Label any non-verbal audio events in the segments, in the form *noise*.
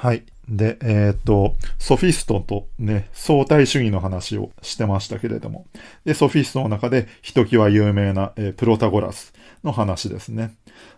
はい。で、えー、っと、ソフィストとね、相対主義の話をしてましたけれども。で、ソフィストの中で、ひときわ有名な、えー、プロタゴラスの話ですね。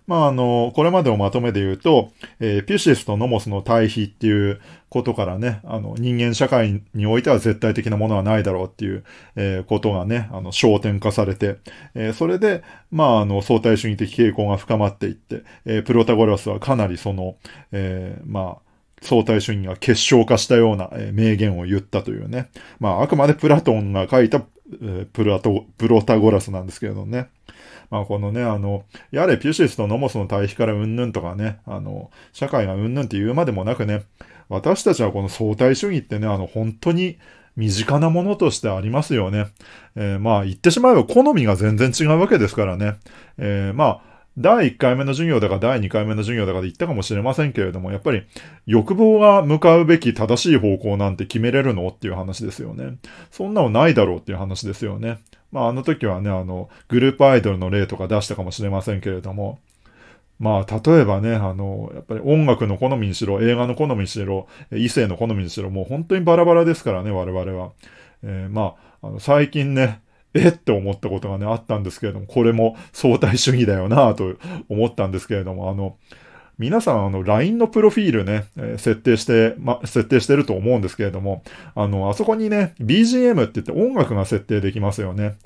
まあ、あの、これまでをまとめで言うと、えー、ピュシスとノモスの対比っていうことからね、あの、人間社会においては絶対的なものはないだろうっていう、えー、ことがね、あの、焦点化されて、えー、それで、まあ、あの、相対主義的傾向が深まっていって、えー、プロタゴラスはかなりその、えー、まあ、相対主義が結晶化したような名言を言ったというね。まあ、あくまでプラトンが書いたプラト、プロタゴラスなんですけれどね。まあ、このね、あの、やれピュシスとノモスの対比からうんぬんとかね、あの、社会がうんぬんって言うまでもなくね、私たちはこの相対主義ってね、あの、本当に身近なものとしてありますよね。えー、まあ、言ってしまえば好みが全然違うわけですからね。えー、まあ、第1回目の授業だか第2回目の授業だかで言ったかもしれませんけれども、やっぱり欲望が向かうべき正しい方向なんて決めれるのっていう話ですよね。そんなのないだろうっていう話ですよね。まああの時はね、あの、グループアイドルの例とか出したかもしれませんけれども、まあ、例えばね、あの、やっぱり音楽の好みにしろ、映画の好みにしろ、異性の好みにしろ、もう本当にバラバラですからね、我々は。えー、まあ、あの最近ね、えって思ったことがね、あったんですけれども、これも相対主義だよなと思ったんですけれども、あの、皆さん、あの、LINE のプロフィールね、え設定して、ま、設定してると思うんですけれども、あの、あそこにね、BGM って言って音楽が設定できますよね。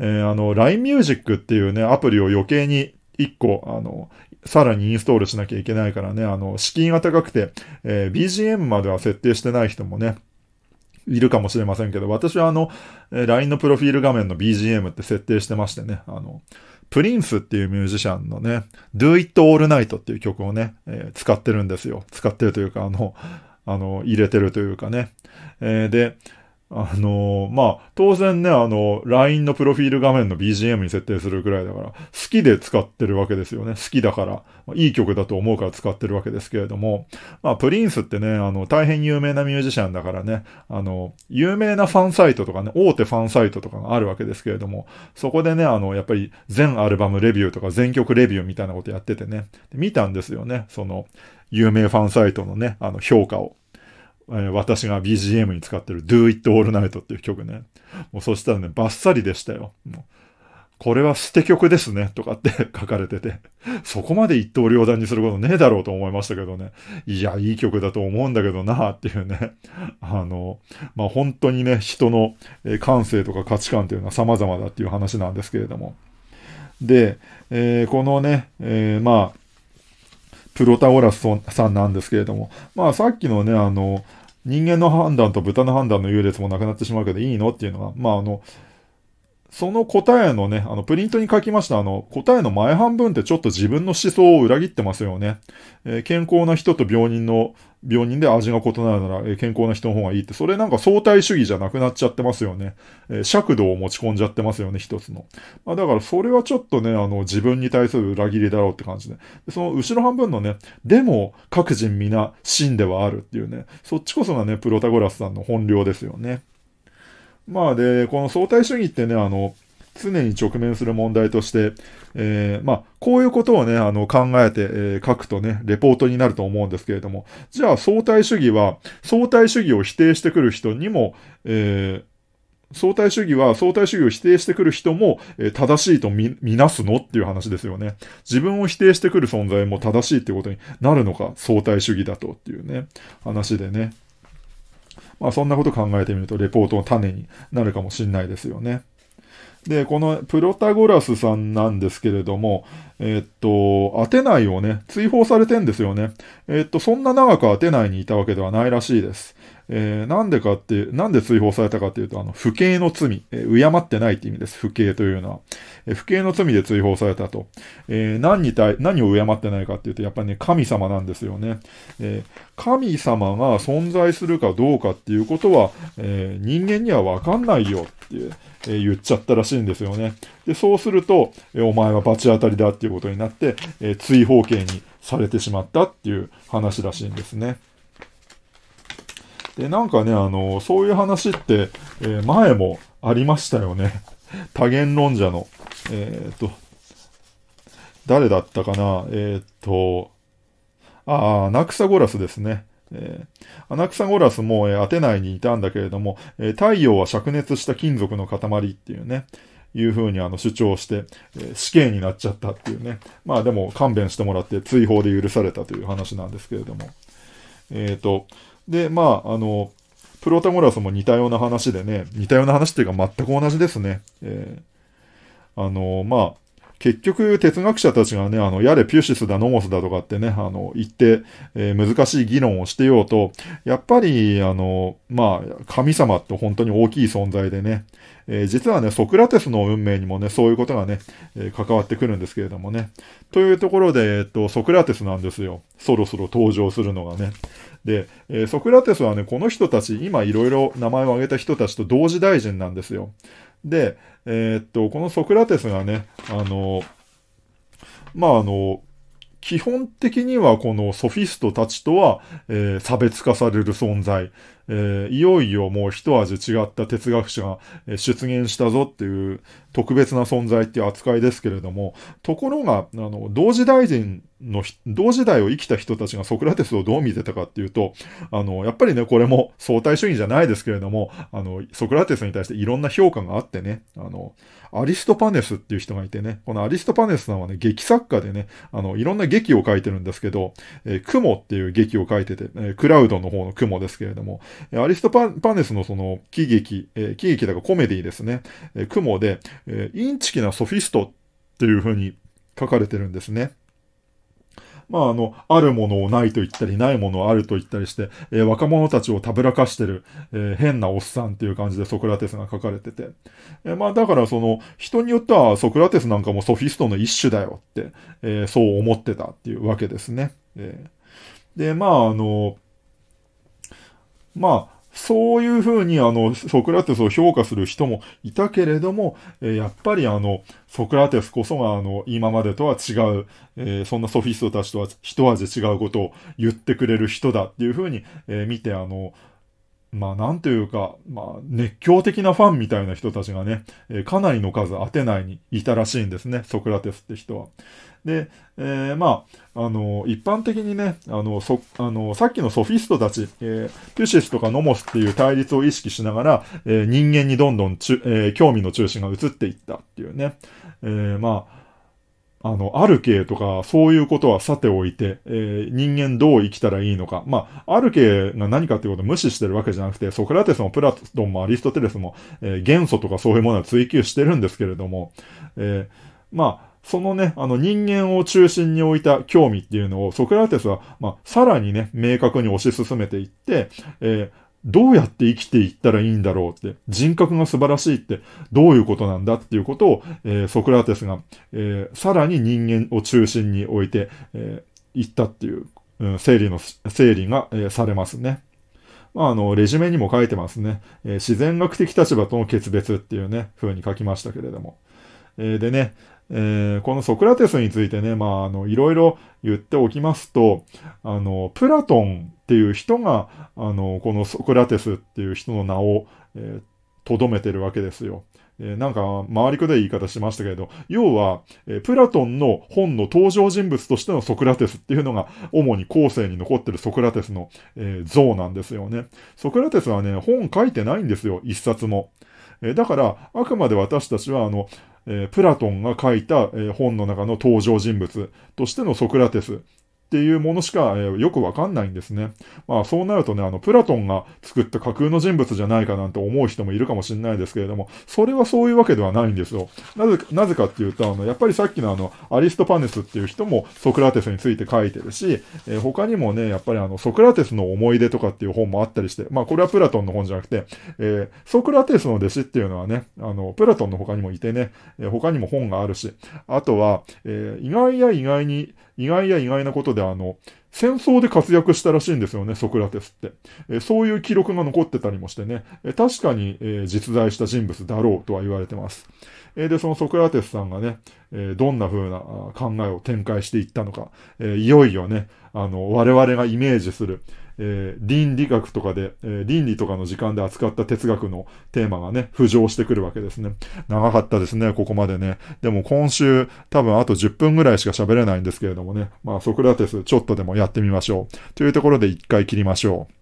えー、あの、LINE Music っていうね、アプリを余計に1個、あの、さらにインストールしなきゃいけないからね、あの、敷金が高くて、えー、BGM までは設定してない人もね、いるかもしれませんけど、私はあの、LINE のプロフィール画面の BGM って設定してましてね、あの、プリンスっていうミュージシャンのね、Do It All Night っていう曲をね、えー、使ってるんですよ。使ってるというか、あの、あの、入れてるというかね。えー、で、あのー、まあ、当然ね、あの、LINE のプロフィール画面の BGM に設定するくらいだから、好きで使ってるわけですよね。好きだから、まあ、いい曲だと思うから使ってるわけですけれども、まあ、プリンスってね、あの、大変有名なミュージシャンだからね、あの、有名なファンサイトとかね、大手ファンサイトとかがあるわけですけれども、そこでね、あの、やっぱり全アルバムレビューとか全曲レビューみたいなことやっててね、見たんですよね、その、有名ファンサイトのね、あの、評価を。え私が BGM に使ってる Do It All Night っていう曲ね。もうそしたらね、バッサリでしたよ。これは捨て曲ですね、とかって *laughs* 書かれててそこまで一刀両断にすることねえだろうと思いましたけどね。いや、いい曲だと思うんだけどな、っていうね。あの、まあ、本当にね、人の感性とか価値観というのは様々だっていう話なんですけれども。で、えー、このね、えー、まあ、プロタゴラスさんなんですけれども、まあさっきのね、あの、人間の判断と豚の判断の優劣もなくなってしまうけどいいのっていうのは、まあ、あの、その答えのね、あの、プリントに書きました、あの、答えの前半分ってちょっと自分の思想を裏切ってますよね。えー、健康な人と病人の、病人で味が異なるなら、えー、健康な人の方がいいって、それなんか相対主義じゃなくなっちゃってますよね。えー、尺度を持ち込んじゃってますよね、一つの。まあ、だからそれはちょっとね、あの、自分に対する裏切りだろうって感じで。でその後ろ半分のね、でも、各人皆、真ではあるっていうね、そっちこそがね、プロタゴラスさんの本領ですよね。まあで、この相対主義ってね、あの、常に直面する問題として、えー、まあ、こういうことをね、あの、考えて、えー、書くとね、レポートになると思うんですけれども、じゃあ相対主義は、相対主義を否定してくる人にも、えー、相対主義は相対主義を否定してくる人も、え正しいとみ、みなすのっていう話ですよね。自分を否定してくる存在も正しいってことになるのか、相対主義だとっていうね、話でね。まあそんなこと考えてみるとレポートの種になるかもしんないですよね。で、このプロタゴラスさんなんですけれども、えっと、アテナイをね、追放されてんですよね。えっと、そんな長くアテナイにいたわけではないらしいです。えー、なんでかってなんで追放されたかっていうと、あの、不敬の罪、えー、敬ってないって意味です。不敬というのは。不敬の罪で追放されたと。えー、何に対、何を敬ってないかっていうと、やっぱりね、神様なんですよね。えー、神様が存在するかどうかっていうことは、えー、人間にはわかんないよっていう、え言っちゃったらしいんですよね。で、そうすると、えお前は罰当たりだっていうことになって、え追放刑にされてしまったっていう話らしいんですね。で、なんかね、あの、そういう話って、えー、前もありましたよね。多言論者の、えっ、と、誰だったかなえっ、と、ああ、アナクサゴラスですね。えー、アナクサゴラスも、えー、アテナイにいたんだけれども、えー、太陽は灼熱した金属の塊っていうね、いうふうにあの主張して、えー、死刑になっちゃったっていうね。まあでも勘弁してもらって追放で許されたという話なんですけれども。えっ、ー、と、で、まあ、あの、プロタゴラスも似たような話でね、似たような話っていうか全く同じですね。えーあの、まあ、結局、哲学者たちがね、あの、やれピュシスだ、ノモスだとかってね、あの、言って、えー、難しい議論をしてようと、やっぱり、あの、まあ、神様って本当に大きい存在でね、えー、実はね、ソクラテスの運命にもね、そういうことがね、えー、関わってくるんですけれどもね。というところで、えっと、ソクラテスなんですよ。そろそろ登場するのがね。で、えー、ソクラテスはね、この人たち、今いろいろ名前を挙げた人たちと同時大臣なんですよ。で、えー、っと、このソクラテスがね、あの、まあ、あの、基本的にはこのソフィストたちとは、えー、差別化される存在。えー、いよいよもう一味違った哲学者が出現したぞっていう特別な存在っていう扱いですけれども、ところが、あの、同時代人の、同時代を生きた人たちがソクラテスをどう見てたかっていうと、あの、やっぱりね、これも相対主義じゃないですけれども、あの、ソクラテスに対していろんな評価があってね、あの、アリストパネスっていう人がいてね、このアリストパネスさんはね、劇作家でね、あの、いろんな劇を書いてるんですけど、えー、雲っていう劇を書いてて、えー、クラウドの方の雲ですけれども、アリストパネスのその喜劇、えー、喜劇だからコメディですね、えー、雲で、えー、インチキなソフィストっていうふうに書かれてるんですね。まあ、あの、あるものをないと言ったり、ないものをあると言ったりして、えー、若者たちをたぶらかしてる、えー、変なおっさんっていう感じでソクラテスが書かれてて。えー、まあ、だからその、人によってはソクラテスなんかもソフィストの一種だよって、えそう思ってたっていうわけですね。えで、まあ、あの、まあ、そういうふうに、あの、ソクラテスを評価する人もいたけれども、えー、やっぱりあの、ソクラテスこそが、あの、今までとは違う、えー、そんなソフィストたちとは一味違うことを言ってくれる人だっていうふうに、えー、見て、あの、まあなんというか、まあ熱狂的なファンみたいな人たちがね、えー、かなりの数アテナイにいたらしいんですね、ソクラテスって人は。で、えー、まあ、あの、一般的にね、あの、そ、あの、さっきのソフィストたち、えー、ピュシスとかノモスっていう対立を意識しながら、え人間にどんどんちゅ、え興味の中心が移っていったっていうね、えまあ、あの、ある系とか、そういうことはさておいて、えー、人間どう生きたらいいのか。まあ、ある系が何かっていうことを無視してるわけじゃなくて、ソクラテスもプラトンもアリストテレスも、えー、元素とかそういうものは追求してるんですけれども、えー、まあ、そのね、あの人間を中心に置いた興味っていうのをソクラテスは、まあ、さらにね、明確に推し進めていって、えーどうやって生きていったらいいんだろうって、人格が素晴らしいってどういうことなんだっていうことを、えー、ソクラテスが、えー、さらに人間を中心に置いて、えー、いったっていう、うん、整理の、整理が、えー、されますね。まあ、あの、レジュメにも書いてますね、えー。自然学的立場との決別っていうね、風に書きましたけれども。えー、でね、えー、このソクラテスについてね、まあ、あの、いろいろ言っておきますと、あの、プラトンっていう人が、あの、このソクラテスっていう人の名を、えー、どめてるわけですよ。えー、なんか、回りくどい言い方しましたけれど、要は、えー、プラトンの本の登場人物としてのソクラテスっていうのが、主に後世に残ってるソクラテスの、えー、像なんですよね。ソクラテスはね、本書いてないんですよ、一冊も。えー、だから、あくまで私たちは、あの、えー、プラトンが書いた、えー、本の中の登場人物としてのソクラテスっていうものしか、えー、よくわかんないんですね。まあそうなるとね、あの、プラトンが作った架空の人物じゃないかなんて思う人もいるかもしれないですけれども、それはそういうわけではないんですよ。なぜ、なぜかっていうと、あの、やっぱりさっきのあの、アリストパネスっていう人もソクラテスについて書いてるし、えー、他にもね、やっぱりあの、ソクラテスの思い出とかっていう本もあったりして、まあこれはプラトンの本じゃなくて、えー、ソクラテスの弟子っていうのはね、あの、プラトンの他にもいてね、え他にも本があるし、あとは、え意外や意外に、意外や意外なことでであの、戦争で活躍したらしいんですよね、ソクラテスって。えそういう記録が残ってたりもしてね、え確かに、え実在した人物だろうとは言われてます。えで、そのソクラテスさんがね、えどんな風な考えを展開していったのか、えいよいよね、あの、我々がイメージする、えー、倫理学とかで、えー、倫理とかの時間で扱った哲学のテーマがね、浮上してくるわけですね。長かったですね、ここまでね。でも今週、多分あと10分ぐらいしか喋れないんですけれどもね、まあソクラテスちょっとでもやってみましょう。というところで一回切りましょう。